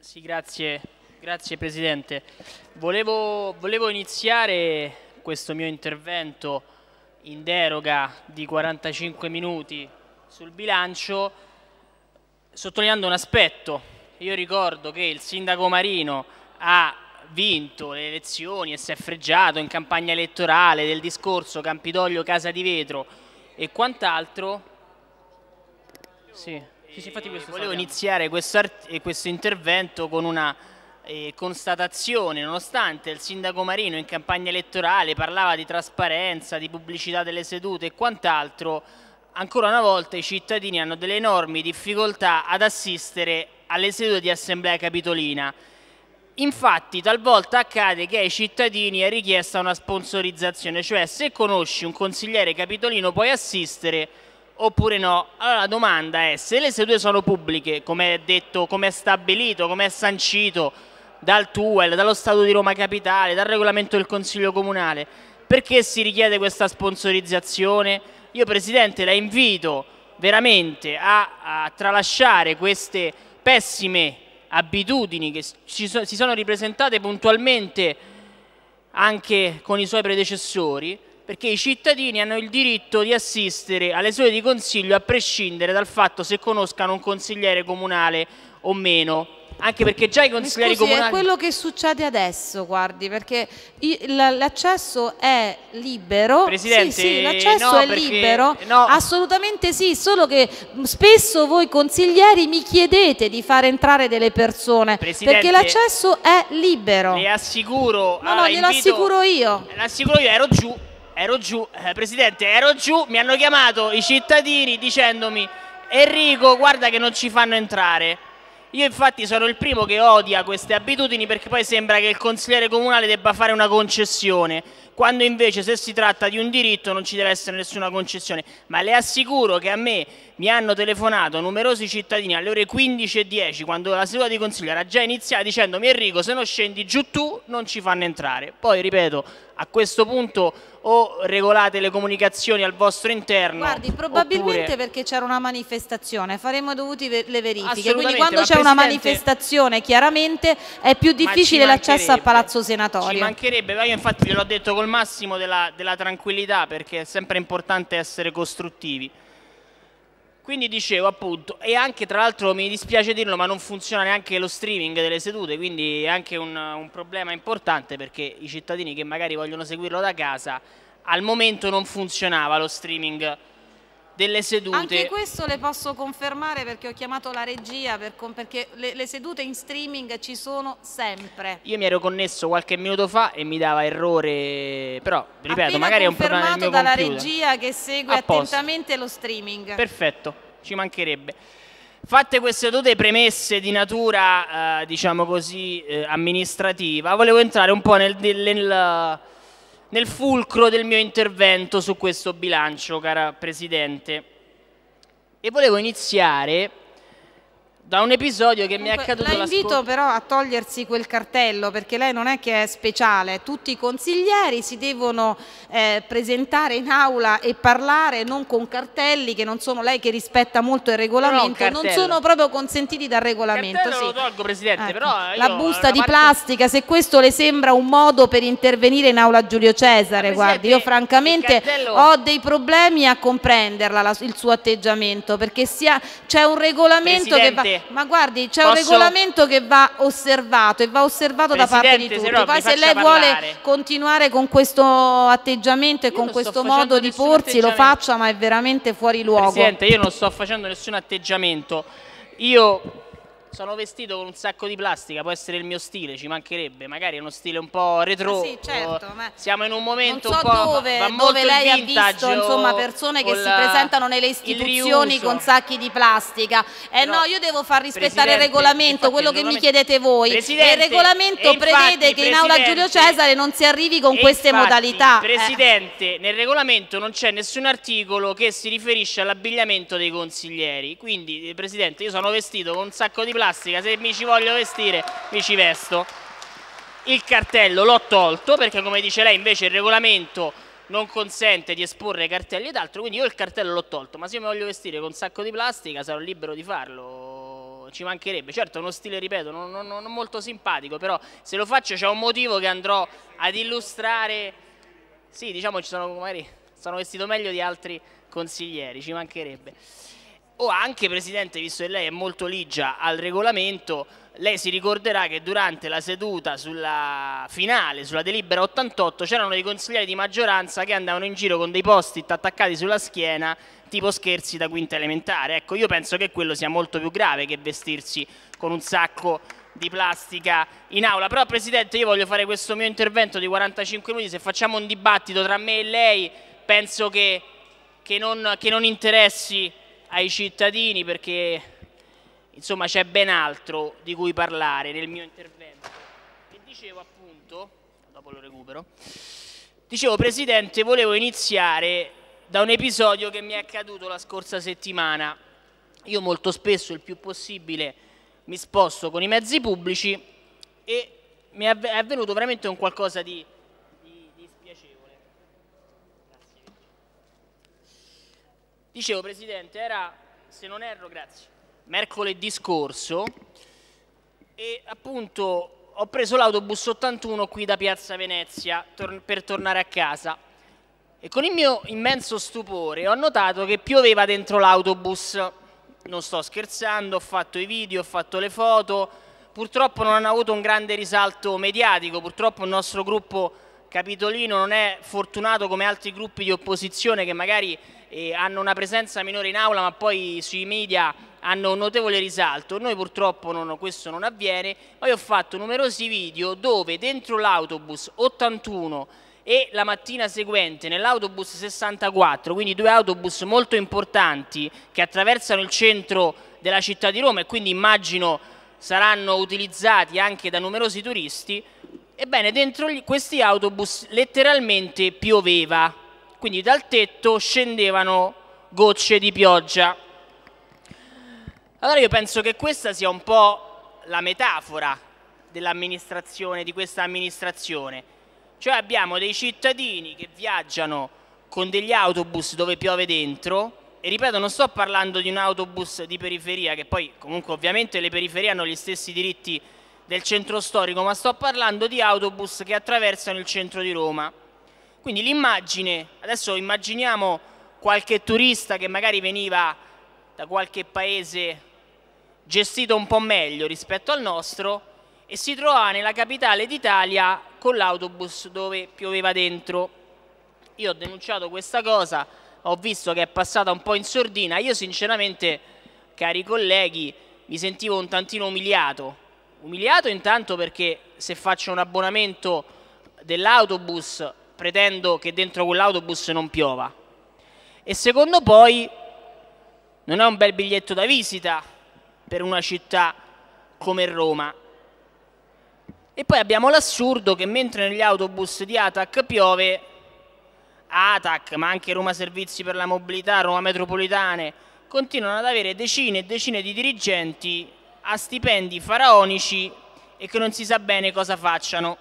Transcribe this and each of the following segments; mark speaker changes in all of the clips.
Speaker 1: Sì, grazie, grazie Presidente. Volevo, volevo iniziare questo mio intervento in deroga di 45 minuti sul bilancio sottolineando un aspetto. Io ricordo che il sindaco Marino ha vinto le elezioni e si è freggiato in campagna elettorale del discorso Campidoglio Casa di Vetro e quant'altro. Sì. Sì, sì, infatti questo volevo iniziare questo, eh, questo intervento con una eh, constatazione, nonostante il sindaco Marino in campagna elettorale parlava di trasparenza, di pubblicità delle sedute e quant'altro, ancora una volta i cittadini hanno delle enormi difficoltà ad assistere alle sedute di assemblea capitolina. Infatti talvolta accade che ai cittadini è richiesta una sponsorizzazione, cioè se conosci un consigliere capitolino puoi assistere oppure no. Allora la domanda è, se le sedute sono pubbliche, come è detto, come è stabilito, come è sancito dal TUEL, dallo Stato di Roma Capitale, dal regolamento del Consiglio Comunale, perché si richiede questa sponsorizzazione? Io Presidente la invito veramente a, a tralasciare queste pessime abitudini che so, si sono ripresentate puntualmente anche con i suoi predecessori, perché i cittadini hanno il diritto di assistere alle sue di consiglio a prescindere dal fatto se conoscano un consigliere comunale o meno anche perché già i consiglieri scusi, comunali... è quello
Speaker 2: che succede adesso, guardi, perché l'accesso è libero. Presidente, sì, sì l'accesso no, è perché... libero, no. assolutamente sì, solo che spesso voi consiglieri mi chiedete di far entrare delle persone, Presidente, perché l'accesso è libero. Le assicuro... No, no, allora, glielo invito... assicuro io.
Speaker 1: L'assicuro io, ero giù ero giù, eh, Presidente, ero giù, mi hanno chiamato i cittadini dicendomi Enrico guarda che non ci fanno entrare. Io infatti sono il primo che odia queste abitudini perché poi sembra che il consigliere comunale debba fare una concessione, quando invece se si tratta di un diritto non ci deve essere nessuna concessione. Ma le assicuro che a me mi hanno telefonato numerosi cittadini alle ore 15.10 quando la seduta di consiglio era già iniziata dicendomi Enrico se non scendi giù tu non ci fanno entrare. Poi ripeto, a questo punto o regolate le comunicazioni al
Speaker 2: vostro interno? Guardi, probabilmente oppure... perché c'era una manifestazione, faremmo dovuti le verifiche, quindi quando c'è Presidente... una manifestazione chiaramente è più difficile l'accesso al Palazzo Senatorio. Ci
Speaker 1: mancherebbe, ma io infatti l'ho detto col massimo della, della tranquillità perché è sempre importante essere costruttivi. Quindi dicevo appunto, e anche tra l'altro mi dispiace dirlo, ma non funziona neanche lo streaming delle sedute, quindi è anche un, un problema importante perché i cittadini che magari vogliono seguirlo da casa, al momento non funzionava lo streaming delle sedute. Anche
Speaker 2: questo le posso confermare perché ho chiamato la regia per perché le, le, sedute in streaming ci sono sempre.
Speaker 1: Io mi ero connesso qualche minuto fa e mi dava errore, però ripeto, Appena magari è un problema del mio dalla regia
Speaker 2: che segue attentamente lo streaming.
Speaker 1: Perfetto, ci mancherebbe. Fatte queste due premesse di natura, eh, diciamo così, eh, amministrativa, volevo entrare un po' nel, nel nel fulcro del mio intervento su questo bilancio, cara Presidente. E volevo iniziare da un episodio che Dunque, mi è accaduto la invito
Speaker 2: però a togliersi quel cartello perché lei non è che è speciale, tutti i consiglieri si devono eh, presentare in aula e parlare non con cartelli che non sono lei che rispetta molto il regolamento, non sono proprio consentiti dal regolamento. Sì. Tolgo, ecco. però, la busta di plastica, se questo le sembra un modo per intervenire in aula Giulio Cesare, guardi, io francamente cartello... ho dei problemi a comprenderla la, il suo atteggiamento perché c'è un regolamento Presidente, che va ma guardi, c'è Posso... un regolamento che va osservato e va osservato Presidente, da parte di tutti. Se Poi se lei parlare. vuole continuare con questo atteggiamento e io con questo modo di porsi, lo faccia, ma è veramente fuori luogo. Presidente,
Speaker 1: io non sto facendo nessun atteggiamento. Io sono vestito con un sacco di plastica, può essere il mio stile, ci mancherebbe, magari è uno stile un po' retro. Eh sì, certo, siamo in un momento non so un po' dove, va dove lei ha visto insomma, persone che si presentano nelle istituzioni con
Speaker 2: sacchi di plastica. Eh Però, no, io devo far rispettare il regolamento, quello che mi chiedete voi. Presidente, e il regolamento e infatti, prevede che in aula Giulio Cesare non si arrivi con queste infatti, modalità. Eh. Presidente,
Speaker 1: eh. nel regolamento non c'è nessun articolo che si riferisce all'abbigliamento dei consiglieri. Quindi, eh, Presidente, io sono vestito con un sacco di plastica classica, se mi ci voglio vestire mi ci vesto. Il cartello l'ho tolto perché come dice lei invece il regolamento non consente di esporre cartelli ed altro, quindi io il cartello l'ho tolto, ma se io mi voglio vestire con un sacco di plastica sarò libero di farlo, ci mancherebbe. Certo, uno stile, ripeto, non, non, non molto simpatico, però se lo faccio c'è un motivo che andrò ad illustrare. Sì, diciamo ci sono magari sono vestito meglio di altri consiglieri, ci mancherebbe o anche Presidente, visto che lei è molto ligia al regolamento, lei si ricorderà che durante la seduta sulla finale, sulla delibera 88, c'erano dei consiglieri di maggioranza che andavano in giro con dei post-it attaccati sulla schiena, tipo scherzi da quinta elementare. Ecco, io penso che quello sia molto più grave che vestirsi con un sacco di plastica in aula. Però Presidente, io voglio fare questo mio intervento di 45 minuti, se facciamo un dibattito tra me e lei, penso che, che, non, che non interessi ai cittadini perché insomma c'è ben altro di cui parlare nel mio intervento. E dicevo appunto, dopo lo recupero, dicevo Presidente volevo iniziare da un episodio che mi è accaduto la scorsa settimana. Io molto spesso, il più possibile, mi sposto con i mezzi pubblici e mi è avvenuto veramente un qualcosa di Dicevo Presidente, era, se non erro, grazie, mercoledì scorso e appunto ho preso l'autobus 81 qui da Piazza Venezia tor per tornare a casa e con il mio immenso stupore ho notato che pioveva dentro l'autobus. Non sto scherzando, ho fatto i video, ho fatto le foto, purtroppo non hanno avuto un grande risalto mediatico, purtroppo il nostro gruppo capitolino non è fortunato come altri gruppi di opposizione che magari eh, hanno una presenza minore in aula ma poi sui media hanno un notevole risalto, noi purtroppo non, questo non avviene, poi ho fatto numerosi video dove dentro l'autobus 81 e la mattina seguente nell'autobus 64, quindi due autobus molto importanti che attraversano il centro della città di Roma e quindi immagino saranno utilizzati anche da numerosi turisti, ebbene dentro questi autobus letteralmente pioveva quindi dal tetto scendevano gocce di pioggia. Allora io penso che questa sia un po' la metafora dell'amministrazione, di questa amministrazione. Cioè abbiamo dei cittadini che viaggiano con degli autobus dove piove dentro e ripeto non sto parlando di un autobus di periferia che poi comunque ovviamente le periferie hanno gli stessi diritti del centro storico ma sto parlando di autobus che attraversano il centro di Roma quindi l'immagine, adesso immaginiamo qualche turista che magari veniva da qualche paese gestito un po' meglio rispetto al nostro e si trovava nella capitale d'Italia con l'autobus dove pioveva dentro. Io ho denunciato questa cosa, ho visto che è passata un po' in sordina, io sinceramente, cari colleghi, mi sentivo un tantino umiliato. Umiliato intanto perché se faccio un abbonamento dell'autobus pretendo che dentro quell'autobus non piova. E secondo poi non è un bel biglietto da visita per una città come Roma. E poi abbiamo l'assurdo che mentre negli autobus di Atac piove, Atac, ma anche Roma Servizi per la Mobilità, Roma Metropolitane, continuano ad avere decine e decine di dirigenti a stipendi faraonici e che non si sa bene cosa facciano.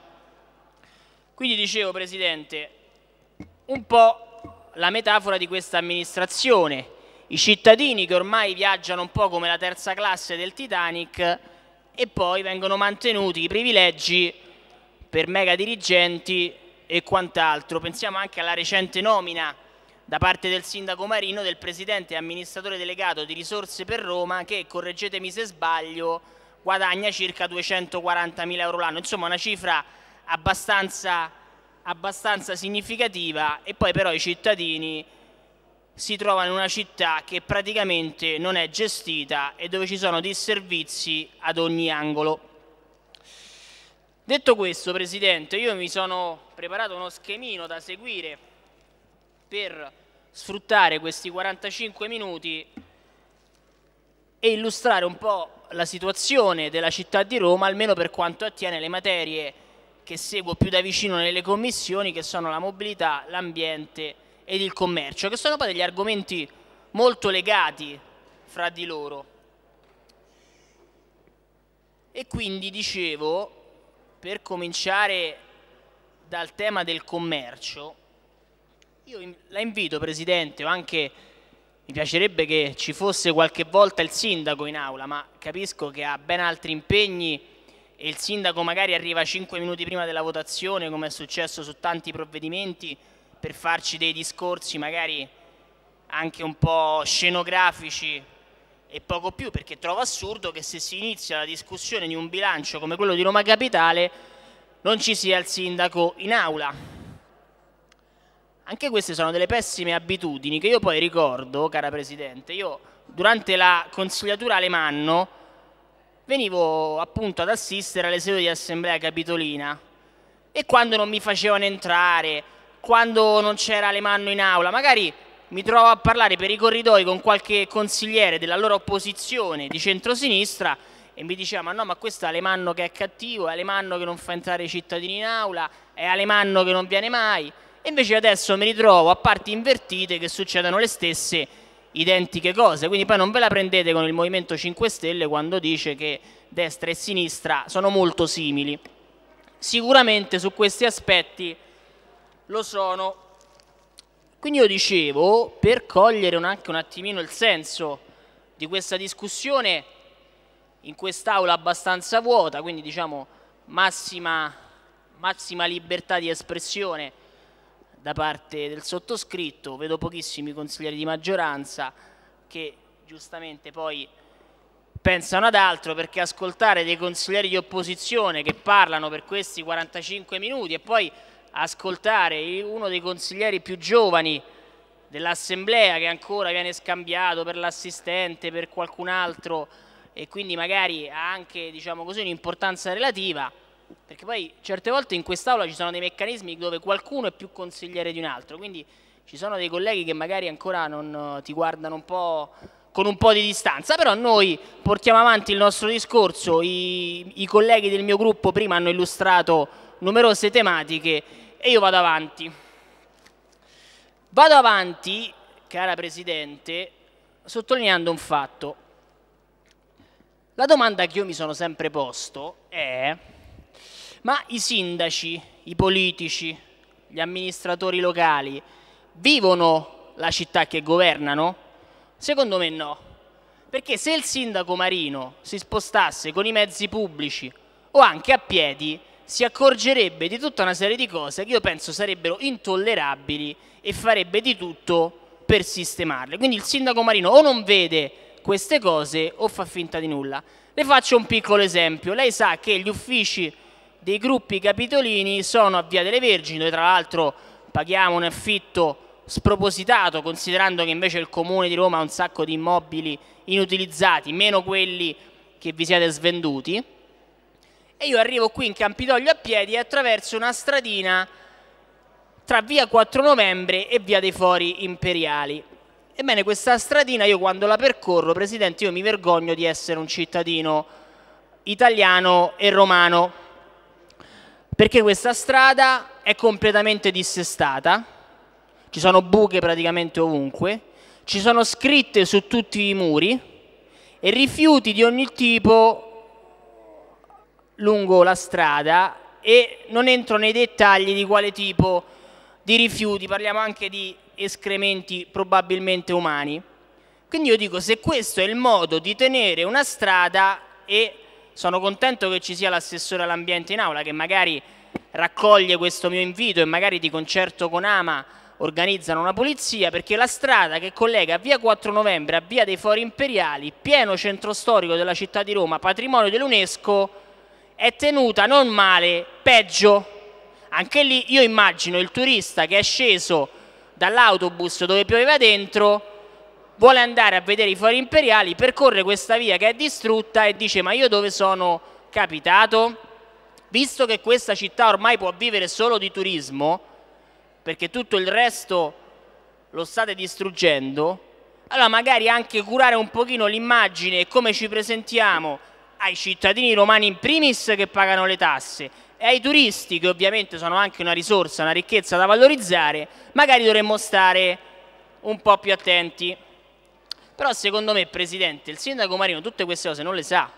Speaker 1: Quindi dicevo, Presidente, un po' la metafora di questa amministrazione. I cittadini che ormai viaggiano un po' come la terza classe del Titanic e poi vengono mantenuti i privilegi per mega dirigenti e quant'altro. Pensiamo anche alla recente nomina da parte del sindaco Marino del presidente e amministratore delegato di Risorse per Roma che, correggetemi se sbaglio, guadagna circa 240 mila euro l'anno, insomma una cifra abbastanza, abbastanza significativa e poi però i cittadini si trovano in una città che praticamente non è gestita e dove ci sono disservizi ad ogni angolo. Detto questo, Presidente, io mi sono preparato uno schemino da seguire per sfruttare questi 45 minuti e illustrare un po' la situazione della città di Roma, almeno per quanto attiene le materie che seguo più da vicino nelle commissioni, che sono la mobilità, l'ambiente ed il commercio, che sono poi degli argomenti molto legati fra di loro. E quindi dicevo, per cominciare dal tema del commercio, io la invito Presidente o anche mi piacerebbe che ci fosse qualche volta il sindaco in aula, ma capisco che ha ben altri impegni e il sindaco magari arriva 5 minuti prima della votazione come è successo su tanti provvedimenti per farci dei discorsi magari anche un po' scenografici e poco più perché trovo assurdo che se si inizia la discussione di un bilancio come quello di Roma Capitale non ci sia il sindaco in aula. Anche queste sono delle pessime abitudini che io poi ricordo, cara Presidente, io durante la consigliatura Alemanno venivo appunto ad assistere alle sedute di assemblea capitolina e quando non mi facevano entrare, quando non c'era Alemanno in aula, magari mi trovo a parlare per i corridoi con qualche consigliere della loro opposizione di centrosinistra e mi diceva ma no ma questo è Alemanno che è cattivo, è Alemanno che non fa entrare i cittadini in aula, è Alemanno che non viene mai e invece adesso mi ritrovo a parti invertite che succedono le stesse identiche cose, quindi poi non ve la prendete con il Movimento 5 Stelle quando dice che destra e sinistra sono molto simili. Sicuramente su questi aspetti lo sono. Quindi io dicevo, per cogliere un anche un attimino il senso di questa discussione, in quest'aula abbastanza vuota, quindi diciamo massima, massima libertà di espressione, da parte del sottoscritto, vedo pochissimi consiglieri di maggioranza che giustamente poi pensano ad altro perché ascoltare dei consiglieri di opposizione che parlano per questi 45 minuti e poi ascoltare uno dei consiglieri più giovani dell'assemblea che ancora viene scambiato per l'assistente, per qualcun altro e quindi magari ha anche diciamo un'importanza relativa, perché poi certe volte in quest'aula ci sono dei meccanismi dove qualcuno è più consigliere di un altro, quindi ci sono dei colleghi che magari ancora non, eh, ti guardano un po' con un po' di distanza, però noi portiamo avanti il nostro discorso, i, i colleghi del mio gruppo prima hanno illustrato numerose tematiche e io vado avanti. Vado avanti, cara Presidente, sottolineando un fatto. La domanda che io mi sono sempre posto è ma i sindaci, i politici, gli amministratori locali vivono la città che governano? Secondo me no. Perché se il sindaco Marino si spostasse con i mezzi pubblici o anche a piedi, si accorgerebbe di tutta una serie di cose che io penso sarebbero intollerabili e farebbe di tutto per sistemarle. Quindi il sindaco Marino o non vede queste cose o fa finta di nulla. Le faccio un piccolo esempio. Lei sa che gli uffici dei gruppi capitolini sono a Via delle Vergini, dove tra l'altro paghiamo un affitto spropositato, considerando che invece il Comune di Roma ha un sacco di immobili inutilizzati, meno quelli che vi siete svenduti. E io arrivo qui in Campidoglio a piedi attraverso una stradina tra via 4 novembre e via dei Fori Imperiali. Ebbene, questa stradina io quando la percorro, Presidente, io mi vergogno di essere un cittadino italiano e romano perché questa strada è completamente dissestata, ci sono buche praticamente ovunque, ci sono scritte su tutti i muri e rifiuti di ogni tipo lungo la strada e non entro nei dettagli di quale tipo di rifiuti, parliamo anche di escrementi probabilmente umani. Quindi io dico se questo è il modo di tenere una strada e sono contento che ci sia l'assessore all'ambiente in aula che magari raccoglie questo mio invito e magari di concerto con Ama organizzano una polizia perché la strada che collega via 4 novembre a via dei Fori Imperiali, pieno centro storico della città di Roma, patrimonio dell'UNESCO, è tenuta non male, peggio. Anche lì io immagino il turista che è sceso dall'autobus dove pioveva dentro vuole andare a vedere i fori imperiali, percorre questa via che è distrutta e dice ma io dove sono capitato? Visto che questa città ormai può vivere solo di turismo, perché tutto il resto lo state distruggendo, allora magari anche curare un pochino l'immagine e come ci presentiamo ai cittadini romani in primis che pagano le tasse e ai turisti che ovviamente sono anche una risorsa, una ricchezza da valorizzare, magari dovremmo stare un po' più attenti. Però secondo me, Presidente, il sindaco Marino tutte queste cose non le sa.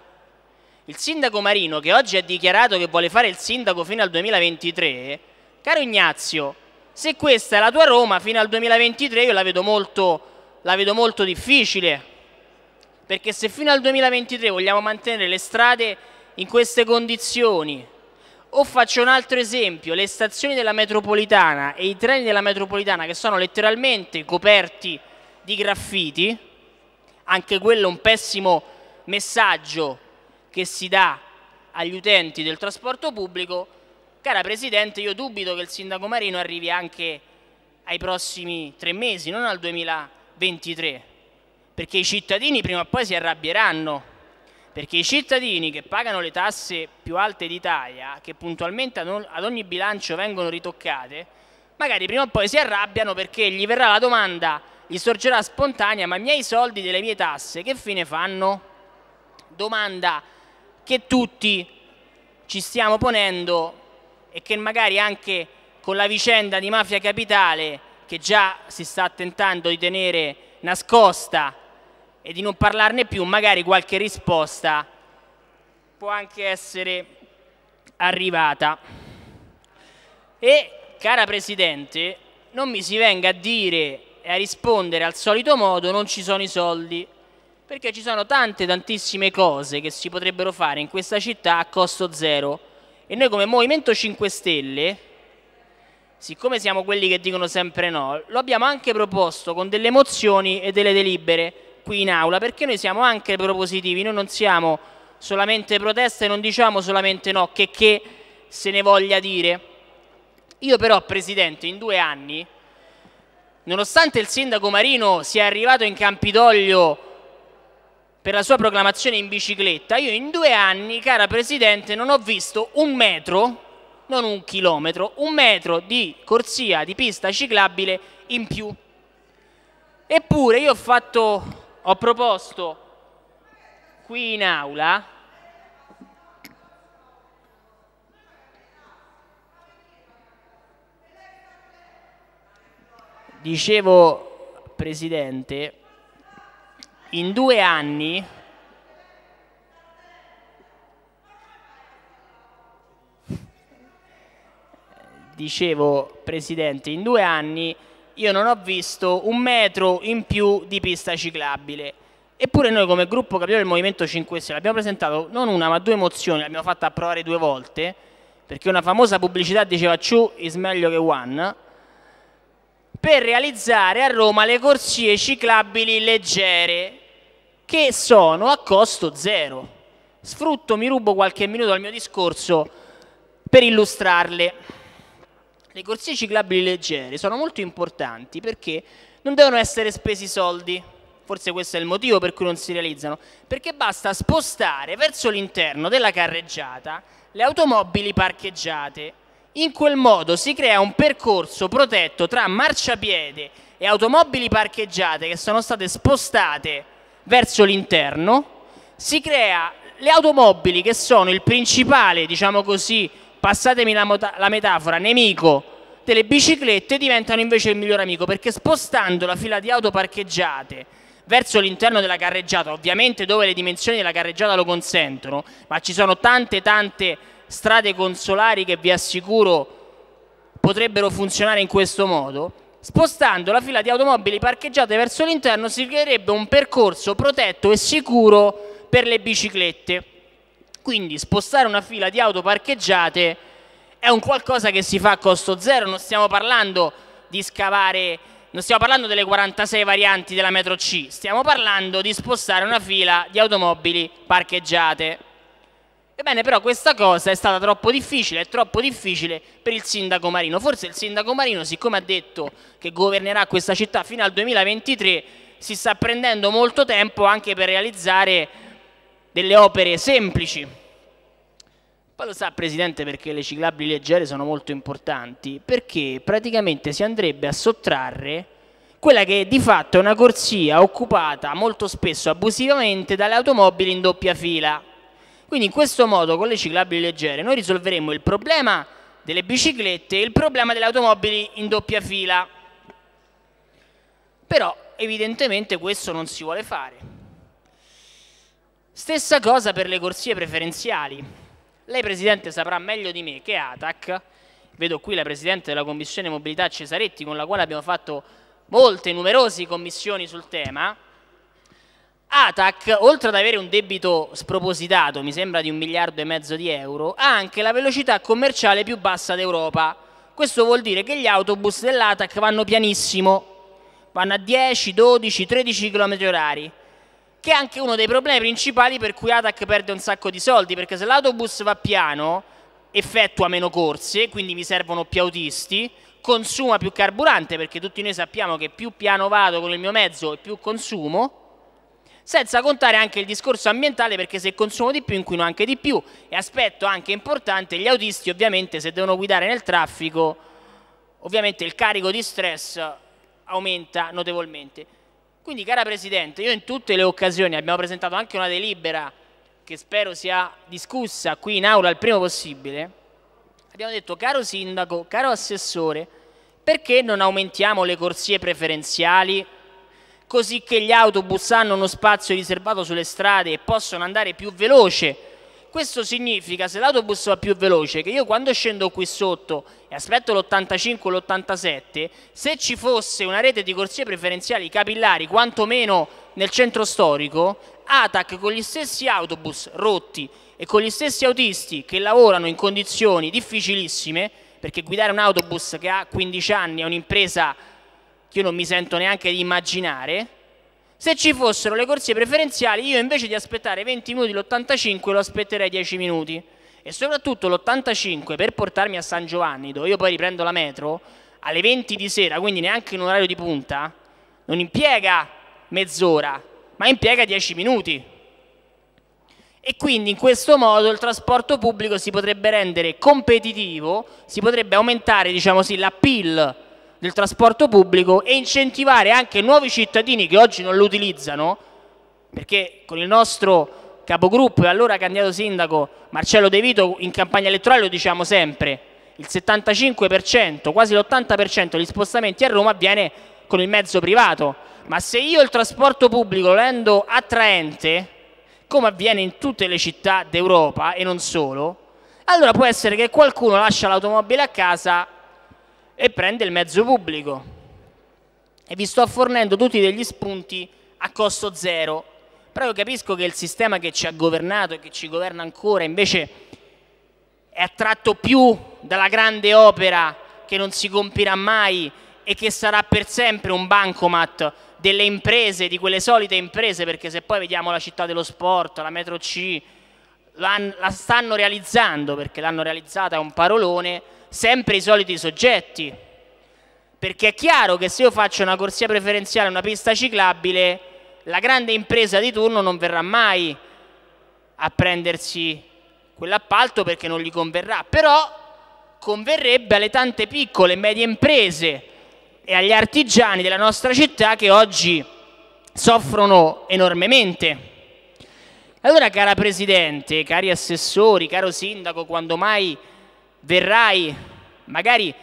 Speaker 1: Il sindaco Marino, che oggi ha dichiarato che vuole fare il sindaco fino al 2023, caro Ignazio, se questa è la tua Roma fino al 2023 io la vedo molto, la vedo molto difficile. Perché se fino al 2023 vogliamo mantenere le strade in queste condizioni, o faccio un altro esempio, le stazioni della metropolitana e i treni della metropolitana che sono letteralmente coperti di graffiti, anche quello è un pessimo messaggio che si dà agli utenti del trasporto pubblico. Cara Presidente, io dubito che il Sindaco Marino arrivi anche ai prossimi tre mesi, non al 2023, perché i cittadini prima o poi si arrabbieranno, perché i cittadini che pagano le tasse più alte d'Italia, che puntualmente ad ogni bilancio vengono ritoccate, magari prima o poi si arrabbiano perché gli verrà la domanda gli sorgerà spontanea, ma i miei soldi delle mie tasse che fine fanno? Domanda che tutti ci stiamo ponendo e che magari anche con la vicenda di Mafia Capitale, che già si sta tentando di tenere nascosta e di non parlarne più, magari qualche risposta può anche essere arrivata. E, cara Presidente, non mi si venga a dire e a rispondere al solito modo non ci sono i soldi, perché ci sono tante tantissime cose che si potrebbero fare in questa città a costo zero e noi come Movimento 5 Stelle, siccome siamo quelli che dicono sempre no, lo abbiamo anche proposto con delle mozioni e delle delibere qui in aula, perché noi siamo anche propositivi, noi non siamo solamente proteste, non diciamo solamente no, che, che se ne voglia dire. Io però, Presidente, in due anni nonostante il sindaco Marino sia arrivato in Campidoglio per la sua proclamazione in bicicletta, io in due anni, cara Presidente, non ho visto un metro, non un chilometro, un metro di corsia, di pista ciclabile in più. Eppure io ho, fatto, ho proposto qui in aula Dicevo, Presidente, in due anni dicevo Presidente, in due anni io non ho visto un metro in più di pista ciclabile. Eppure noi come gruppo capitolo del Movimento 5 Stelle abbiamo presentato non una ma due mozioni, l'abbiamo fatta approvare due volte, perché una famosa pubblicità diceva Ciu is meglio che one, per realizzare a Roma le corsie ciclabili leggere che sono a costo zero. Sfrutto, mi rubo qualche minuto al mio discorso per illustrarle. Le corsie ciclabili leggere sono molto importanti perché non devono essere spesi soldi, forse questo è il motivo per cui non si realizzano, perché basta spostare verso l'interno della carreggiata le automobili parcheggiate in quel modo si crea un percorso protetto tra marciapiede e automobili parcheggiate che sono state spostate verso l'interno, si crea le automobili che sono il principale, diciamo così, passatemi la, la metafora, nemico delle biciclette diventano invece il miglior amico perché spostando la fila di auto parcheggiate verso l'interno della carreggiata, ovviamente dove le dimensioni della carreggiata lo consentono, ma ci sono tante tante strade consolari che vi assicuro potrebbero funzionare in questo modo, spostando la fila di automobili parcheggiate verso l'interno si creerebbe un percorso protetto e sicuro per le biciclette. Quindi spostare una fila di auto parcheggiate è un qualcosa che si fa a costo zero, non stiamo parlando di scavare, non stiamo parlando delle 46 varianti della metro C, stiamo parlando di spostare una fila di automobili parcheggiate. Ebbene, però questa cosa è stata troppo difficile, è troppo difficile per il sindaco Marino. Forse il sindaco Marino, siccome ha detto che governerà questa città fino al 2023, si sta prendendo molto tempo anche per realizzare delle opere semplici. Poi lo sa, Presidente, perché le ciclabili leggere sono molto importanti, perché praticamente si andrebbe a sottrarre quella che di fatto è una corsia occupata molto spesso abusivamente dalle automobili in doppia fila quindi in questo modo con le ciclabili leggere noi risolveremo il problema delle biciclette e il problema delle automobili in doppia fila. Però evidentemente questo non si vuole fare. Stessa cosa per le corsie preferenziali. Lei Presidente saprà meglio di me che ATAC, vedo qui la Presidente della Commissione Mobilità Cesaretti con la quale abbiamo fatto molte numerose commissioni sul tema, ATAC, oltre ad avere un debito spropositato, mi sembra di un miliardo e mezzo di euro, ha anche la velocità commerciale più bassa d'Europa. Questo vuol dire che gli autobus dell'ATAC vanno pianissimo, vanno a 10, 12, 13 km h che è anche uno dei problemi principali per cui ATAC perde un sacco di soldi, perché se l'autobus va piano effettua meno corse, quindi mi servono più autisti, consuma più carburante, perché tutti noi sappiamo che più piano vado con il mio mezzo e più consumo, senza contare anche il discorso ambientale perché se consumo di più inquino anche di più e aspetto anche importante gli autisti ovviamente se devono guidare nel traffico ovviamente il carico di stress aumenta notevolmente quindi cara Presidente io in tutte le occasioni abbiamo presentato anche una delibera che spero sia discussa qui in aula il prima possibile abbiamo detto caro Sindaco, caro Assessore perché non aumentiamo le corsie preferenziali così che gli autobus hanno uno spazio riservato sulle strade e possono andare più veloce. Questo significa, se l'autobus va più veloce, che io quando scendo qui sotto e aspetto l'85 o l'87, se ci fosse una rete di corsie preferenziali capillari, quantomeno nel centro storico, ATAC con gli stessi autobus rotti e con gli stessi autisti che lavorano in condizioni difficilissime, perché guidare un autobus che ha 15 anni è un'impresa che io non mi sento neanche di immaginare, se ci fossero le corsie preferenziali io invece di aspettare 20 minuti l'85 lo aspetterei 10 minuti e soprattutto l'85 per portarmi a San Giovanni dove io poi riprendo la metro alle 20 di sera, quindi neanche in orario di punta, non impiega mezz'ora, ma impiega 10 minuti. E quindi in questo modo il trasporto pubblico si potrebbe rendere competitivo, si potrebbe aumentare diciamo sì, l'appeal del trasporto pubblico e incentivare anche nuovi cittadini che oggi non lo utilizzano, perché con il nostro capogruppo e allora candidato sindaco Marcello De Vito in campagna elettorale lo diciamo sempre, il 75%, quasi l'80% degli spostamenti a Roma avviene con il mezzo privato, ma se io il trasporto pubblico lo rendo attraente, come avviene in tutte le città d'Europa e non solo, allora può essere che qualcuno lascia l'automobile a casa e prende il mezzo pubblico. E vi sto fornendo tutti degli spunti a costo zero, però io capisco che il sistema che ci ha governato e che ci governa ancora invece è attratto più dalla grande opera che non si compirà mai e che sarà per sempre un bancomat delle imprese, di quelle solite imprese, perché se poi vediamo la città dello sport, la metro C, la stanno realizzando, perché l'hanno realizzata è un parolone, sempre i soliti soggetti. Perché è chiaro che se io faccio una corsia preferenziale, una pista ciclabile, la grande impresa di turno non verrà mai a prendersi quell'appalto perché non gli converrà, però converrebbe alle tante piccole e medie imprese e agli artigiani della nostra città che oggi soffrono enormemente. Allora, cara Presidente, cari assessori, caro Sindaco, quando mai verrai, magari,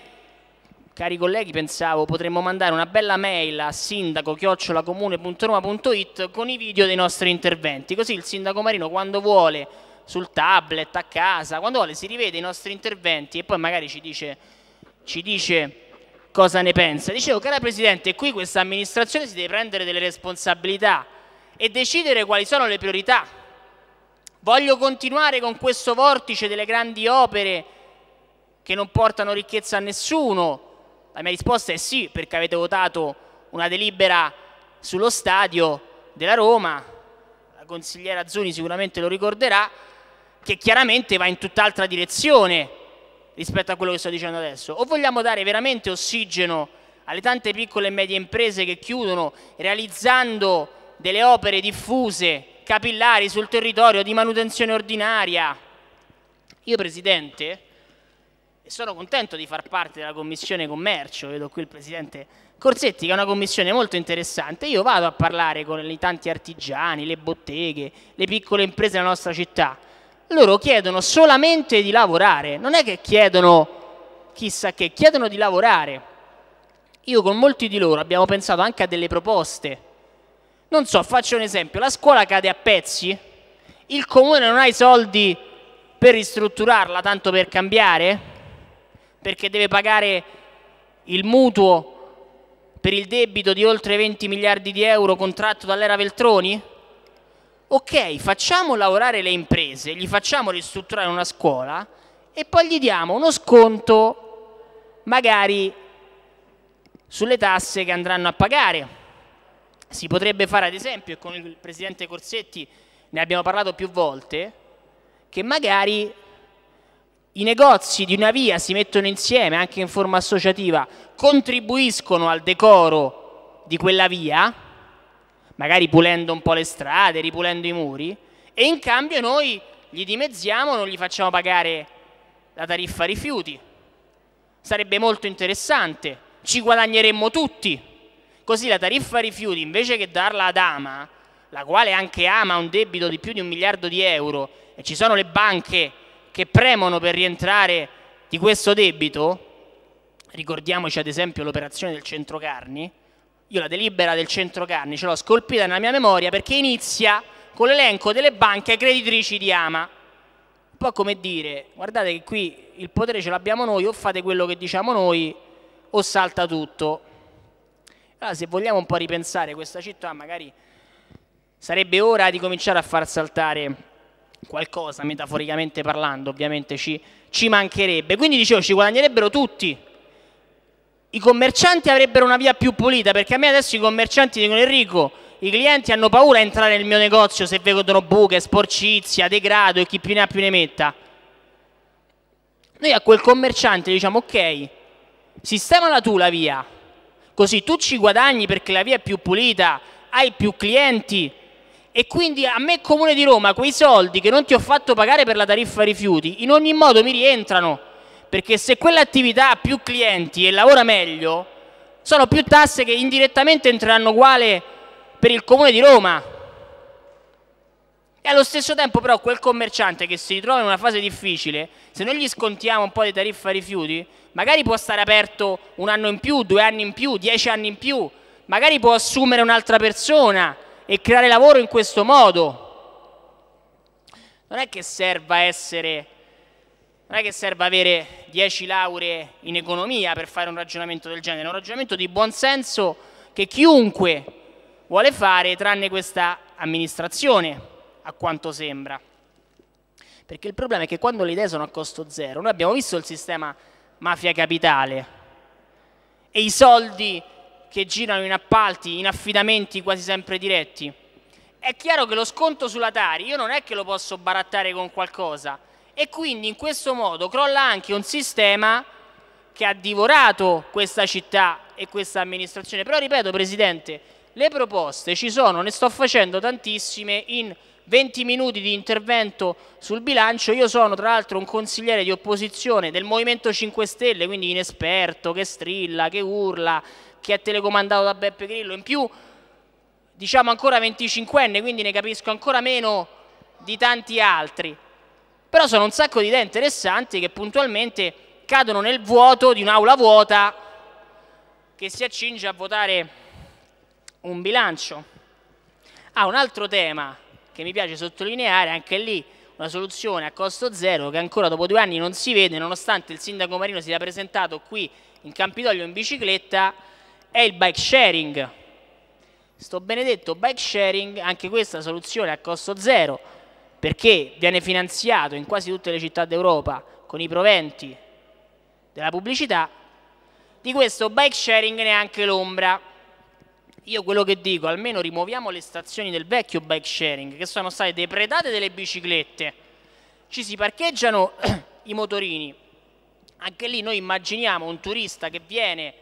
Speaker 1: cari colleghi, pensavo potremmo mandare una bella mail a sindaco-comune.roma.it con i video dei nostri interventi, così il sindaco Marino quando vuole, sul tablet, a casa, quando vuole si rivede i nostri interventi e poi magari ci dice, ci dice cosa ne pensa. Dicevo, cara Presidente, qui questa amministrazione si deve prendere delle responsabilità e decidere quali sono le priorità. Voglio continuare con questo vortice delle grandi opere che non portano ricchezza a nessuno? La mia risposta è sì, perché avete votato una delibera sullo stadio della Roma, la consigliera Zuni sicuramente lo ricorderà, che chiaramente va in tutt'altra direzione rispetto a quello che sto dicendo adesso. O vogliamo dare veramente ossigeno alle tante piccole e medie imprese che chiudono realizzando delle opere diffuse, capillari sul territorio, di manutenzione ordinaria. Io Presidente, e sono contento di far parte della commissione commercio, vedo qui il presidente Corsetti che è una commissione molto interessante, io vado a parlare con i tanti artigiani, le botteghe, le piccole imprese della nostra città, loro chiedono solamente di lavorare, non è che chiedono chissà che, chiedono di lavorare. Io con molti di loro abbiamo pensato anche a delle proposte, non so, faccio un esempio, la scuola cade a pezzi, il comune non ha i soldi per ristrutturarla, tanto per cambiare, perché deve pagare il mutuo per il debito di oltre 20 miliardi di euro contratto dall'era Veltroni? Ok, facciamo lavorare le imprese, gli facciamo ristrutturare una scuola e poi gli diamo uno sconto magari sulle tasse che andranno a pagare. Si potrebbe fare ad esempio, e con il Presidente Corsetti ne abbiamo parlato più volte, che magari i negozi di una via si mettono insieme anche in forma associativa, contribuiscono al decoro di quella via, magari pulendo un po' le strade, ripulendo i muri, e in cambio noi gli dimezziamo, non gli facciamo pagare la tariffa rifiuti. Sarebbe molto interessante, ci guadagneremmo tutti. Così la tariffa rifiuti, invece che darla ad Ama, la quale anche Ama ha un debito di più di un miliardo di euro, e ci sono le banche che premono per rientrare di questo debito, ricordiamoci ad esempio l'operazione del centro carni, io la delibera del centro carni ce l'ho scolpita nella mia memoria perché inizia con l'elenco delle banche creditrici di Ama. Un po' come dire, guardate che qui il potere ce l'abbiamo noi, o fate quello che diciamo noi, o salta tutto. Allora, se vogliamo un po' ripensare questa città, magari sarebbe ora di cominciare a far saltare qualcosa, metaforicamente parlando, ovviamente ci, ci mancherebbe. Quindi dicevo, ci guadagnerebbero tutti. I commercianti avrebbero una via più pulita, perché a me adesso i commercianti dicono Enrico, i clienti hanno paura a entrare nel mio negozio se vedono buche, sporcizia, degrado e chi più ne ha più ne metta. Noi a quel commerciante diciamo ok, sistemala tu la via, così tu ci guadagni perché la via è più pulita, hai più clienti, e quindi a me Comune di Roma quei soldi che non ti ho fatto pagare per la tariffa rifiuti in ogni modo mi rientrano, perché se quell'attività ha più clienti e lavora meglio, sono più tasse che indirettamente entreranno uguale per il Comune di Roma. E allo stesso tempo però quel commerciante che si ritrova in una fase difficile, se noi gli scontiamo un po' di tariffa rifiuti, magari può stare aperto un anno in più, due anni in più, dieci anni in più, magari può assumere un'altra persona, e creare lavoro in questo modo. Non è che serva essere non è che serva avere 10 lauree in economia per fare un ragionamento del genere, è un ragionamento di buonsenso che chiunque vuole fare tranne questa amministrazione, a quanto sembra. Perché il problema è che quando le idee sono a costo zero, noi abbiamo visto il sistema mafia capitale e i soldi che girano in appalti, in affidamenti quasi sempre diretti. È chiaro che lo sconto sulla Tari io non è che lo posso barattare con qualcosa e quindi in questo modo crolla anche un sistema che ha divorato questa città e questa amministrazione. Però ripeto Presidente, le proposte ci sono, ne sto facendo tantissime in 20 minuti di intervento sul bilancio, io sono tra l'altro un consigliere di opposizione del Movimento 5 Stelle, quindi inesperto, che strilla, che urla, che è telecomandato da Beppe Grillo, in più diciamo ancora 25enne, quindi ne capisco ancora meno di tanti altri. Però sono un sacco di idee interessanti che puntualmente cadono nel vuoto di un'aula vuota che si accinge a votare un bilancio. Ah, un altro tema che mi piace sottolineare, anche lì una soluzione a costo zero che ancora dopo due anni non si vede, nonostante il sindaco Marino sia presentato qui in Campidoglio in bicicletta, è il bike sharing. Sto benedetto bike sharing, anche questa soluzione a costo zero, perché viene finanziato in quasi tutte le città d'Europa con i proventi della pubblicità, di questo bike sharing neanche l'ombra. Io quello che dico, almeno rimuoviamo le stazioni del vecchio bike sharing, che sono state depredate delle biciclette. Ci si parcheggiano i motorini. Anche lì noi immaginiamo un turista che viene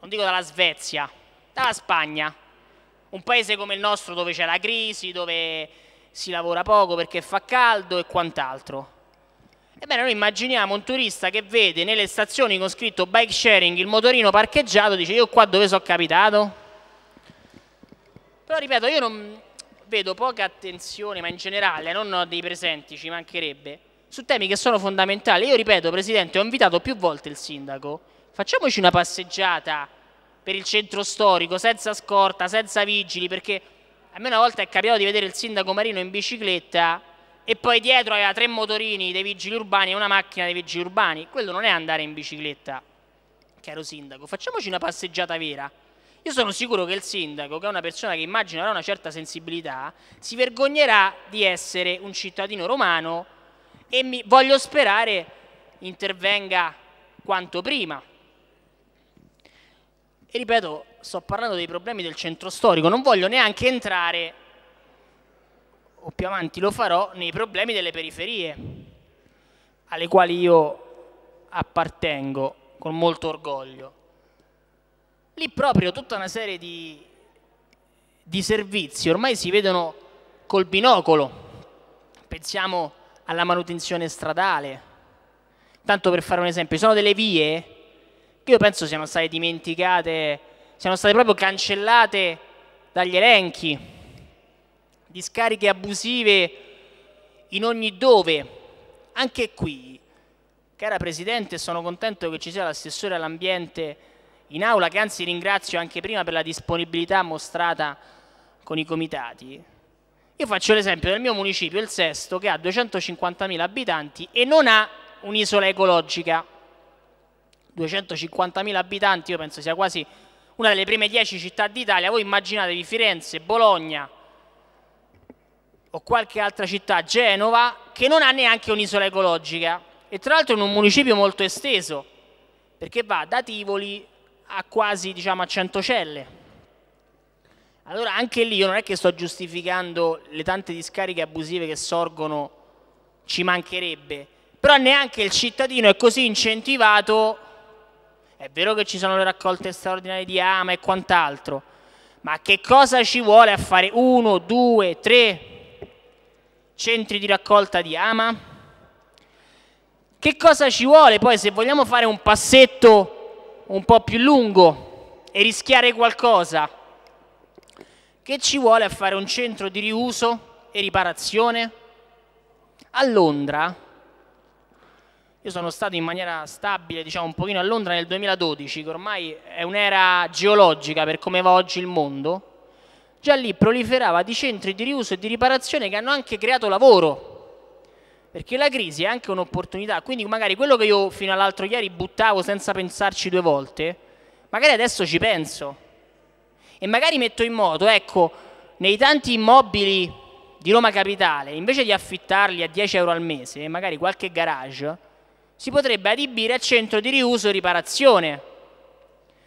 Speaker 1: non dico dalla Svezia, dalla Spagna, un paese come il nostro dove c'è la crisi, dove si lavora poco perché fa caldo e quant'altro. Ebbene, noi immaginiamo un turista che vede nelle stazioni con scritto bike sharing il motorino parcheggiato, dice io qua dove sono capitato? Però ripeto, io non vedo poca attenzione, ma in generale, non dei presenti, ci mancherebbe, su temi che sono fondamentali. Io ripeto, Presidente, ho invitato più volte il sindaco facciamoci una passeggiata per il centro storico, senza scorta, senza vigili, perché a me una volta è capitato di vedere il sindaco Marino in bicicletta e poi dietro aveva tre motorini dei vigili urbani e una macchina dei vigili urbani. Quello non è andare in bicicletta, caro sindaco. Facciamoci una passeggiata vera. Io sono sicuro che il sindaco, che è una persona che immagino avrà una certa sensibilità, si vergognerà di essere un cittadino romano e mi, voglio sperare intervenga quanto prima. E ripeto, sto parlando dei problemi del centro storico, non voglio neanche entrare, o più avanti lo farò, nei problemi delle periferie, alle quali io appartengo con molto orgoglio. Lì proprio tutta una serie di, di servizi ormai si vedono col binocolo. Pensiamo alla manutenzione stradale. Tanto per fare un esempio, sono delle vie che io penso siano state dimenticate, siano state proprio cancellate dagli elenchi, discariche abusive in ogni dove, anche qui. Cara Presidente, sono contento che ci sia l'assessore all'ambiente in aula, che anzi ringrazio anche prima per la disponibilità mostrata con i comitati. Io faccio l'esempio del mio municipio, il Sesto, che ha 250.000 abitanti e non ha un'isola ecologica. 250.000 abitanti, io penso sia quasi una delle prime 10 città d'Italia, voi immaginatevi Firenze, Bologna o qualche altra città, Genova, che non ha neanche un'isola ecologica e tra l'altro in un municipio molto esteso, perché va da Tivoli a quasi diciamo, a Centocelle. Allora anche lì io non è che sto giustificando le tante discariche abusive che sorgono, ci mancherebbe, però neanche il cittadino è così incentivato è vero che ci sono le raccolte straordinarie di Ama e quant'altro, ma che cosa ci vuole a fare uno, due, tre centri di raccolta di Ama? Che cosa ci vuole poi se vogliamo fare un passetto un po' più lungo e rischiare qualcosa? Che ci vuole a fare un centro di riuso e riparazione? A Londra io sono stato in maniera stabile, diciamo, un pochino a Londra nel 2012, che ormai è un'era geologica per come va oggi il mondo. Già lì proliferava di centri di riuso e di riparazione che hanno anche creato lavoro. Perché la crisi è anche un'opportunità, quindi magari quello che io fino all'altro ieri buttavo senza pensarci due volte, magari adesso ci penso. E magari metto in moto, ecco, nei tanti immobili di Roma Capitale, invece di affittarli a 10 euro al mese, magari qualche garage, si potrebbe adibire a centro di riuso e riparazione,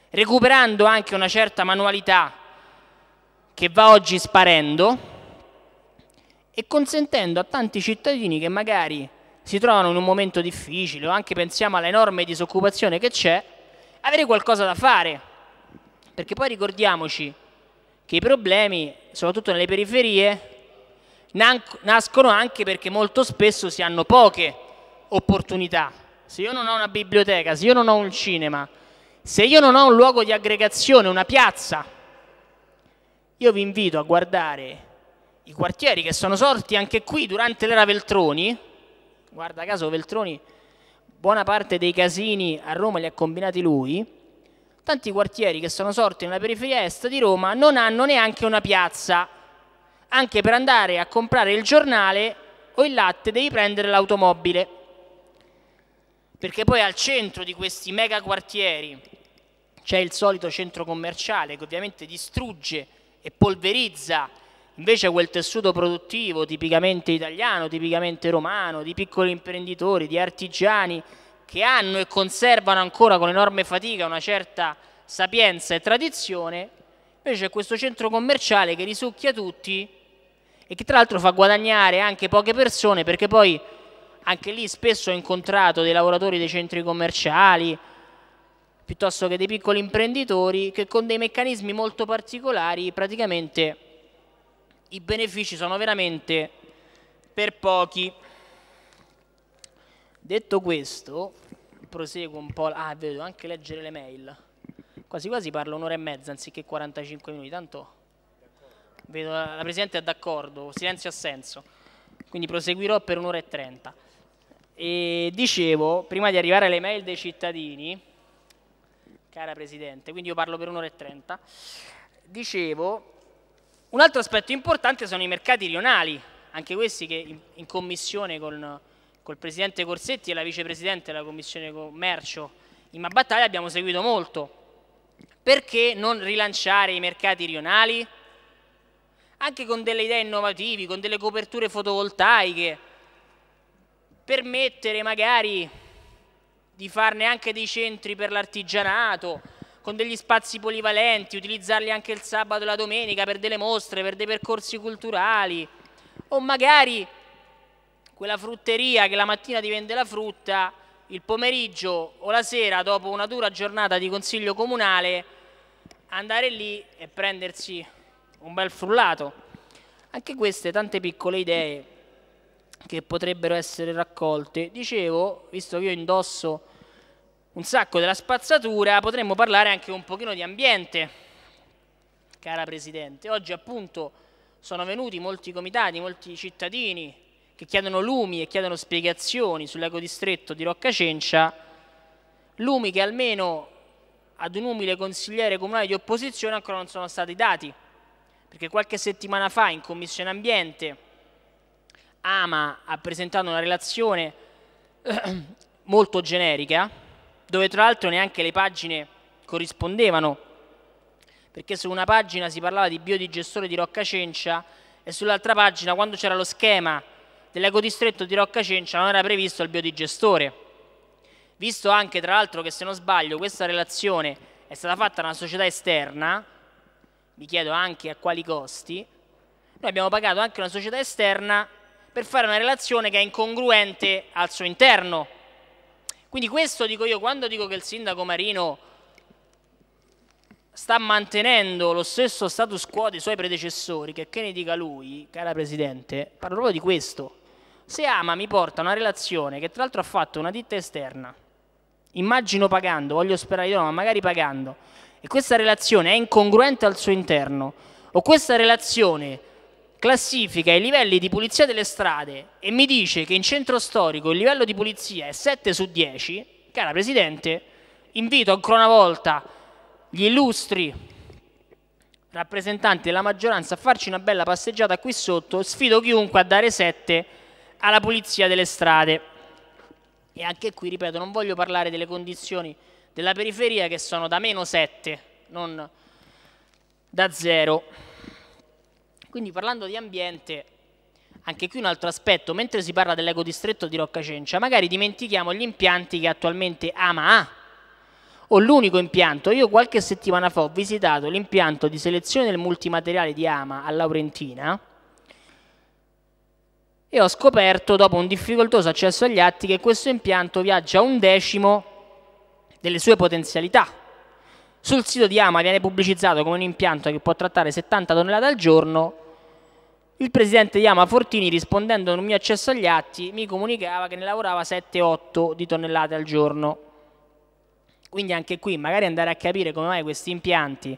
Speaker 1: recuperando anche una certa manualità che va oggi sparendo e consentendo a tanti cittadini che magari si trovano in un momento difficile o anche pensiamo all'enorme disoccupazione che c'è, avere qualcosa da fare. Perché poi ricordiamoci che i problemi, soprattutto nelle periferie, nascono anche perché molto spesso si hanno poche opportunità se io non ho una biblioteca, se io non ho un cinema, se io non ho un luogo di aggregazione, una piazza, io vi invito a guardare i quartieri che sono sorti anche qui durante l'era Veltroni, guarda caso Veltroni buona parte dei casini a Roma li ha combinati lui, tanti quartieri che sono sorti nella periferia est di Roma non hanno neanche una piazza, anche per andare a comprare il giornale o il latte devi prendere l'automobile perché poi al centro di questi mega quartieri c'è il solito centro commerciale che ovviamente distrugge e polverizza invece quel tessuto produttivo tipicamente italiano, tipicamente romano, di piccoli imprenditori, di artigiani che hanno e conservano ancora con enorme fatica una certa sapienza e tradizione, invece c'è questo centro commerciale che risucchia tutti e che tra l'altro fa guadagnare anche poche persone perché poi anche lì spesso ho incontrato dei lavoratori dei centri commerciali, piuttosto che dei piccoli imprenditori, che con dei meccanismi molto particolari praticamente i benefici sono veramente per pochi. Detto questo, proseguo un po', ah vedo anche leggere le mail, quasi quasi parlo un'ora e mezza anziché 45 minuti, tanto vedo la Presidente è d'accordo, silenzio assenso, quindi proseguirò per un'ora e trenta. E dicevo, prima di arrivare alle mail dei cittadini, cara Presidente, quindi io parlo per un'ora e trenta, dicevo, un altro aspetto importante sono i mercati rionali, anche questi che in, in commissione con, col Presidente Corsetti e la Vicepresidente della Commissione Commercio in Battaglia abbiamo seguito molto. Perché non rilanciare i mercati rionali? Anche con delle idee innovative, con delle coperture fotovoltaiche, permettere magari di farne anche dei centri per l'artigianato, con degli spazi polivalenti, utilizzarli anche il sabato e la domenica per delle mostre, per dei percorsi culturali, o magari quella frutteria che la mattina ti vende la frutta, il pomeriggio o la sera, dopo una dura giornata di consiglio comunale, andare lì e prendersi un bel frullato. Anche queste tante piccole idee che potrebbero essere raccolte. Dicevo, visto che io indosso un sacco della spazzatura, potremmo parlare anche un pochino di ambiente, cara Presidente. Oggi appunto sono venuti molti comitati, molti cittadini che chiedono lumi e chiedono spiegazioni sull'ecodistretto di Roccacencia, lumi che almeno ad un umile consigliere comunale di opposizione ancora non sono stati dati, perché qualche settimana fa in Commissione Ambiente Ama ha presentato una relazione molto generica, dove tra l'altro neanche le pagine corrispondevano, perché su una pagina si parlava di biodigestore di Rocca Cencia e sull'altra pagina, quando c'era lo schema dell'ecodistretto di Rocca Cencia, non era previsto il biodigestore. Visto anche, tra l'altro, che se non sbaglio questa relazione è stata fatta da una società esterna, mi chiedo anche a quali costi, noi abbiamo pagato anche una società esterna per fare una relazione che è incongruente al suo interno. Quindi questo dico io, quando dico che il sindaco Marino sta mantenendo lo stesso status quo dei suoi predecessori, che che ne dica lui, cara Presidente, parlo proprio di questo. Se Ama mi porta una relazione che tra l'altro ha fatto una ditta esterna, immagino pagando, voglio sperare di no, ma magari pagando, e questa relazione è incongruente al suo interno, o questa relazione classifica i livelli di pulizia delle strade e mi dice che in centro storico il livello di pulizia è 7 su 10, cara Presidente, invito ancora una volta gli illustri rappresentanti della maggioranza a farci una bella passeggiata qui sotto, sfido chiunque a dare 7 alla pulizia delle strade. E anche qui, ripeto, non voglio parlare delle condizioni della periferia che sono da meno 7, non da 0. Quindi parlando di ambiente, anche qui un altro aspetto, mentre si parla dell'ecodistretto di Roccacencia, magari dimentichiamo gli impianti che attualmente AMA ha, o l'unico impianto. Io qualche settimana fa ho visitato l'impianto di selezione del multimateriale di AMA a Laurentina e ho scoperto, dopo un difficoltoso accesso agli atti, che questo impianto viaggia un decimo delle sue potenzialità. Sul sito di Ama viene pubblicizzato come un impianto che può trattare 70 tonnellate al giorno. Il presidente di Ama Fortini, rispondendo ad un mio accesso agli atti, mi comunicava che ne lavorava 7-8 di tonnellate al giorno. Quindi anche qui magari andare a capire come mai questi impianti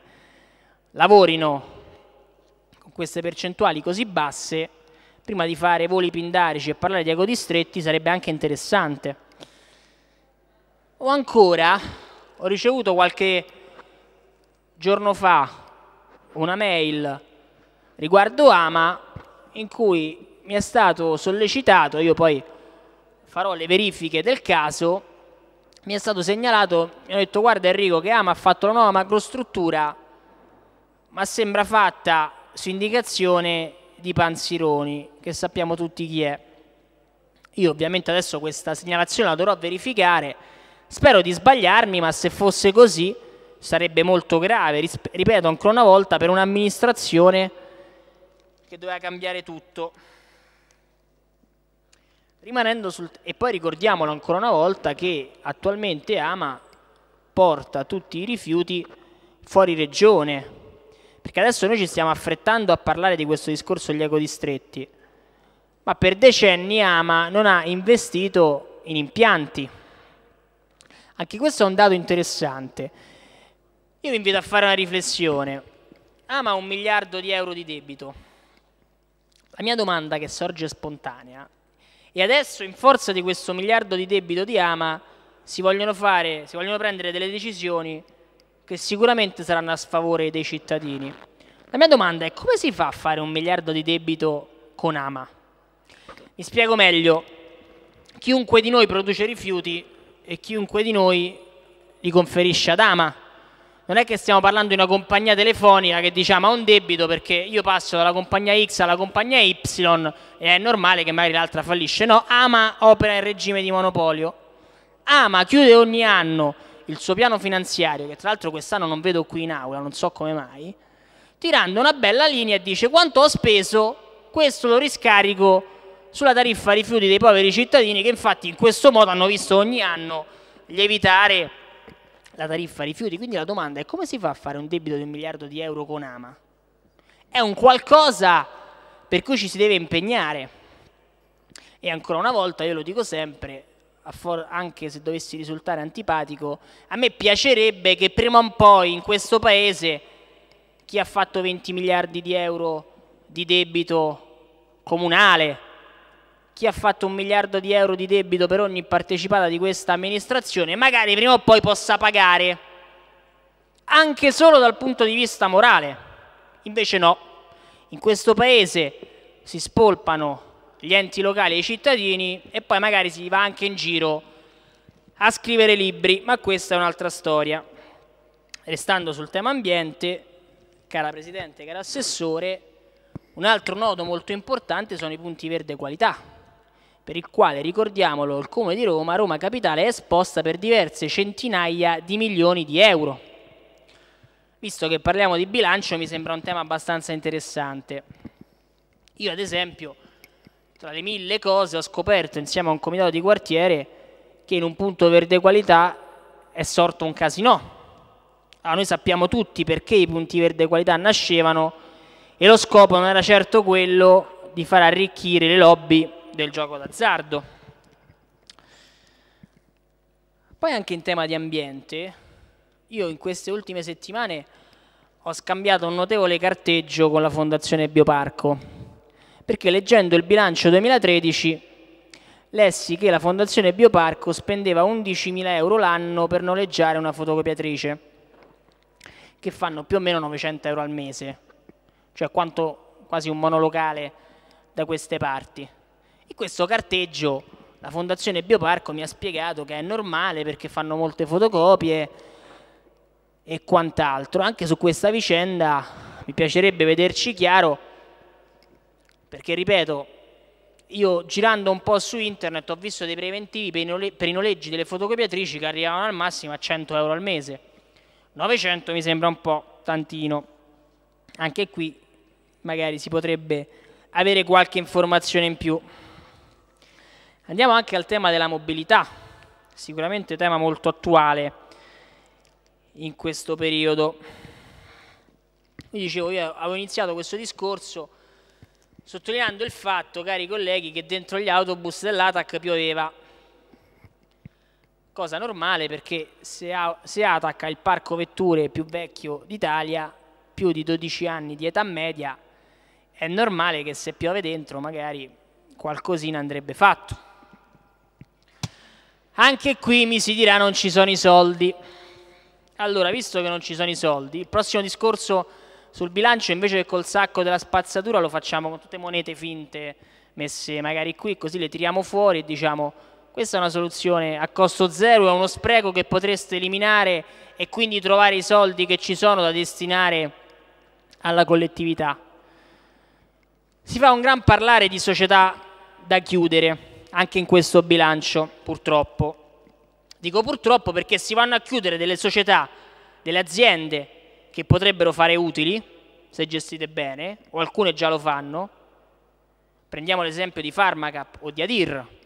Speaker 1: lavorino con queste percentuali così basse, prima di fare voli pindarici e parlare di ecodistretti sarebbe anche interessante. O ancora, ho ricevuto qualche giorno fa una mail riguardo Ama in cui mi è stato sollecitato, io poi farò le verifiche del caso, mi è stato segnalato, mi hanno detto guarda Enrico che Ama ha fatto la nuova macrostruttura ma sembra fatta su indicazione di Panzironi, che sappiamo tutti chi è. Io ovviamente adesso questa segnalazione la dovrò verificare, spero di sbagliarmi, ma se fosse così sarebbe molto grave, ripeto ancora una volta, per un'amministrazione che doveva cambiare tutto. Rimanendo sul, e poi ricordiamolo ancora una volta che attualmente Ama porta tutti i rifiuti fuori regione, perché adesso noi ci stiamo affrettando a parlare di questo discorso degli ecodistretti, ma per decenni Ama non ha investito in impianti. Anche questo è un dato interessante. Io vi invito a fare una riflessione. Ama un miliardo di euro di debito. La mia domanda che sorge spontanea e adesso in forza di questo miliardo di debito di Ama si vogliono, fare, si vogliono prendere delle decisioni che sicuramente saranno a sfavore dei cittadini. La mia domanda è come si fa a fare un miliardo di debito con Ama? Mi spiego meglio. Chiunque di noi produce rifiuti e chiunque di noi li conferisce ad Ama non è che stiamo parlando di una compagnia telefonica che diciamo ha un debito perché io passo dalla compagnia X alla compagnia Y e è normale che magari l'altra fallisce. No, Ama opera in regime di monopolio. Ama chiude ogni anno il suo piano finanziario, che tra l'altro quest'anno non vedo qui in aula, non so come mai, tirando una bella linea e dice quanto ho speso, questo lo riscarico sulla tariffa rifiuti dei poveri cittadini che infatti in questo modo hanno visto ogni anno lievitare la tariffa rifiuti. Quindi la domanda è come si fa a fare un debito di un miliardo di euro con Ama? È un qualcosa per cui ci si deve impegnare. E ancora una volta, io lo dico sempre, anche se dovessi risultare antipatico, a me piacerebbe che prima o poi in questo paese chi ha fatto 20 miliardi di euro di debito comunale, chi ha fatto un miliardo di euro di debito per ogni partecipata di questa amministrazione magari prima o poi possa pagare, anche solo dal punto di vista morale. Invece no, in questo Paese si spolpano gli enti locali e i cittadini e poi magari si va anche in giro a scrivere libri, ma questa è un'altra storia. Restando sul tema ambiente, cara Presidente, cara Assessore, un altro nodo molto importante sono i punti verde qualità per il quale, ricordiamolo, il Comune di Roma, Roma Capitale, è esposta per diverse centinaia di milioni di euro. Visto che parliamo di bilancio mi sembra un tema abbastanza interessante. Io ad esempio, tra le mille cose, ho scoperto insieme a un comitato di quartiere che in un punto verde qualità è sorto un casino. Allora, noi sappiamo tutti perché i punti verde qualità nascevano e lo scopo non era certo quello di far arricchire le lobby del gioco d'azzardo. Poi anche in tema di ambiente, io in queste ultime settimane ho scambiato un notevole carteggio con la Fondazione Bioparco, perché leggendo il bilancio 2013 lessi che la Fondazione Bioparco spendeva 11.000 euro l'anno per noleggiare una fotocopiatrice, che fanno più o meno 900 euro al mese, cioè quanto quasi un monolocale da queste parti. E questo carteggio la Fondazione Bioparco mi ha spiegato che è normale perché fanno molte fotocopie e quant'altro. Anche su questa vicenda mi piacerebbe vederci chiaro perché, ripeto, io girando un po' su internet ho visto dei preventivi per i noleggi delle fotocopiatrici che arrivavano al massimo a 100 euro al mese. 900 mi sembra un po' tantino. Anche qui magari si potrebbe avere qualche informazione in più. Andiamo anche al tema della mobilità, sicuramente tema molto attuale in questo periodo. Io dicevo, io avevo iniziato questo discorso sottolineando il fatto, cari colleghi, che dentro gli autobus dell'ATAC pioveva. Cosa normale perché se, se ATAC ha il parco vetture più vecchio d'Italia, più di 12 anni di età media, è normale che se piove dentro magari qualcosina andrebbe fatto. Anche qui mi si dirà non ci sono i soldi. Allora, visto che non ci sono i soldi, il prossimo discorso sul bilancio invece che col sacco della spazzatura lo facciamo con tutte monete finte messe magari qui, così le tiriamo fuori e diciamo questa è una soluzione a costo zero, è uno spreco che potreste eliminare e quindi trovare i soldi che ci sono da destinare alla collettività. Si fa un gran parlare di società da chiudere anche in questo bilancio, purtroppo. Dico purtroppo perché si vanno a chiudere delle società, delle aziende che potrebbero fare utili, se gestite bene, o alcune già lo fanno. Prendiamo l'esempio di Farmacap o di Adir.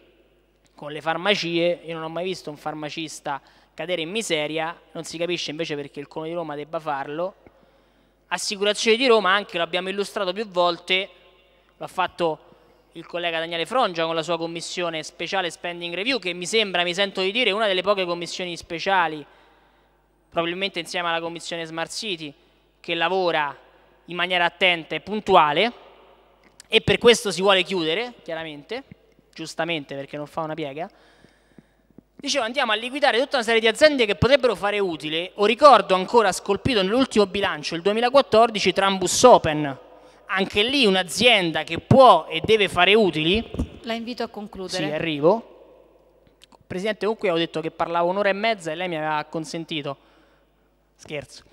Speaker 1: Con le farmacie, io non ho mai visto un farmacista cadere in miseria, non si capisce invece perché il Comune di Roma debba farlo. Assicurazione di Roma, anche l'abbiamo illustrato più volte, l'ha fatto il collega Daniele Frongia con la sua commissione speciale Spending Review che mi sembra, mi sento di dire, una delle poche commissioni speciali, probabilmente insieme alla commissione Smart City, che lavora in maniera attenta e puntuale e per questo si vuole chiudere, chiaramente, giustamente perché non fa una piega. Dicevo, andiamo a liquidare tutta una serie di aziende che potrebbero fare utile. O ricordo ancora scolpito nell'ultimo bilancio, il 2014, Trambus Open, anche lì un'azienda che può e deve fare utili.
Speaker 2: La invito a concludere. Sì,
Speaker 1: arrivo. Presidente, con cui avevo detto che parlavo un'ora e mezza e lei mi aveva consentito. Scherzo.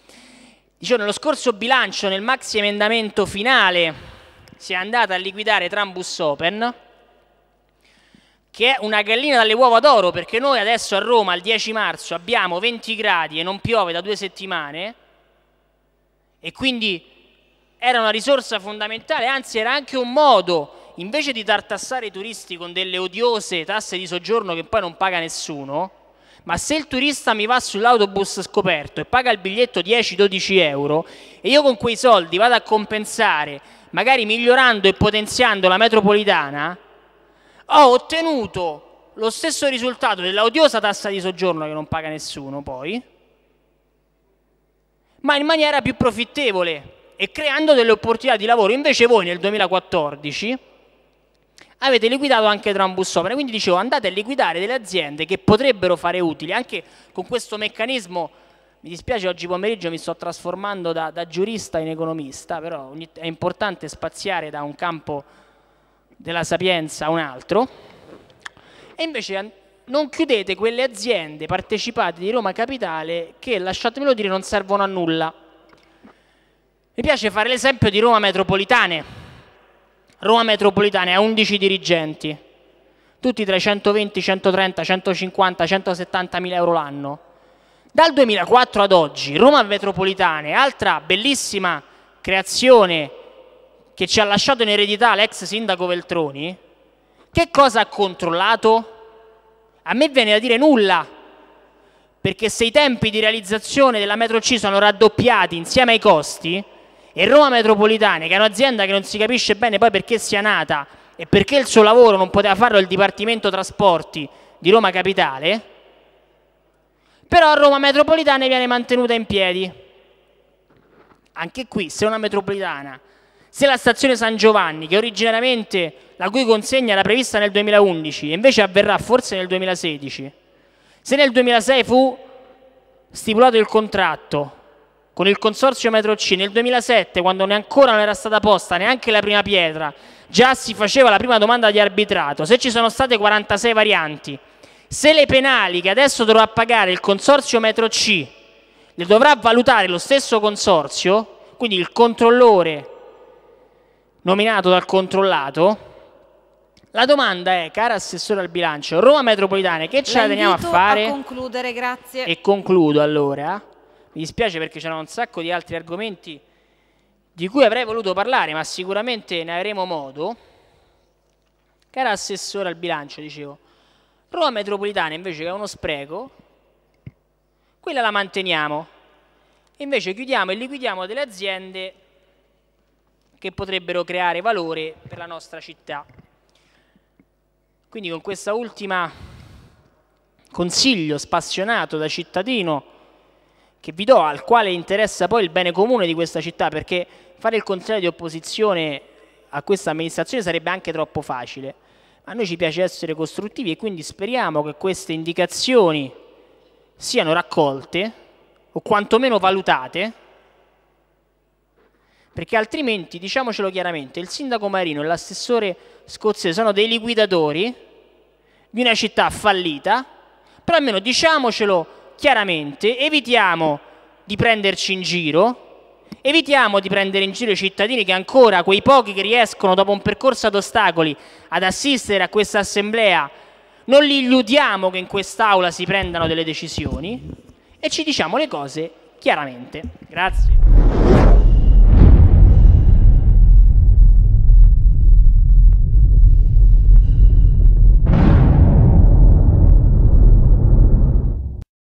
Speaker 1: Dicevo, nello scorso bilancio, nel maxi emendamento finale, si è andata a liquidare Trambus Open, che è una gallina dalle uova d'oro, perché noi adesso a Roma, il 10 marzo, abbiamo 20 gradi e non piove da due settimane, e quindi era una risorsa fondamentale, anzi era anche un modo, invece di tartassare i turisti con delle odiose tasse di soggiorno che poi non paga nessuno, ma se il turista mi va sull'autobus scoperto e paga il biglietto 10-12 euro e io con quei soldi vado a compensare, magari migliorando e potenziando la metropolitana, ho ottenuto lo stesso risultato dell'odiosa tassa di soggiorno che non paga nessuno poi, ma in maniera più profittevole e creando delle opportunità di lavoro. Invece voi nel 2014 avete liquidato anche Trambus Opera, quindi dicevo andate a liquidare delle aziende che potrebbero fare utili, anche con questo meccanismo, mi dispiace oggi pomeriggio mi sto trasformando da, da giurista in economista, però è importante spaziare da un campo della sapienza a un altro, e invece non chiudete quelle aziende partecipate di Roma Capitale che, lasciatemelo dire, non servono a nulla mi piace fare l'esempio di Roma Metropolitane. Roma Metropolitane ha 11 dirigenti, tutti tra i 120, 130, 150, 170 mila euro l'anno. Dal 2004 ad oggi Roma Metropolitane, altra bellissima creazione che ci ha lasciato in eredità l'ex sindaco Veltroni, che cosa ha controllato? A me viene da dire nulla, perché se i tempi di realizzazione della metro C sono raddoppiati insieme ai costi, e Roma Metropolitane, che è un'azienda che non si capisce bene poi perché sia nata e perché il suo lavoro non poteva farlo il Dipartimento Trasporti di Roma Capitale, però Roma Metropolitane viene mantenuta in piedi. Anche qui, se una metropolitana, se la stazione San Giovanni, che originariamente la cui consegna era prevista nel 2011 e invece avverrà forse nel 2016, se nel 2006 fu stipulato il contratto con il consorzio Metro C nel 2007, quando ancora non era stata posta neanche la prima pietra, già si faceva la prima domanda di arbitrato. Se ci sono state 46 varianti, se le penali che adesso dovrà pagare il consorzio Metro C le dovrà valutare lo stesso consorzio, quindi il controllore nominato dal controllato, la domanda è, cara assessore al bilancio, Roma metropolitana, che ce la, la teniamo a fare? A
Speaker 2: concludere, grazie. E
Speaker 1: concludo allora mi dispiace perché c'erano un sacco di altri argomenti di cui avrei voluto parlare, ma sicuramente ne avremo modo. Cara assessore al bilancio, dicevo, Roma metropolitana invece che è uno spreco, quella la manteniamo. Invece chiudiamo e liquidiamo delle aziende che potrebbero creare valore per la nostra città. Quindi con questo ultimo consiglio spassionato da cittadino che vi do, al quale interessa poi il bene comune di questa città, perché fare il consiglio di opposizione a questa amministrazione sarebbe anche troppo facile. A noi ci piace essere costruttivi e quindi speriamo che queste indicazioni siano raccolte o quantomeno valutate, perché altrimenti, diciamocelo chiaramente, il sindaco Marino e l'assessore scozzese sono dei liquidatori di una città fallita, però almeno diciamocelo chiaramente evitiamo di prenderci in giro, evitiamo di prendere in giro i cittadini che ancora, quei pochi che riescono dopo un percorso ad ostacoli ad assistere a questa assemblea, non li illudiamo che in quest'aula si prendano delle decisioni e ci diciamo le cose chiaramente. Grazie.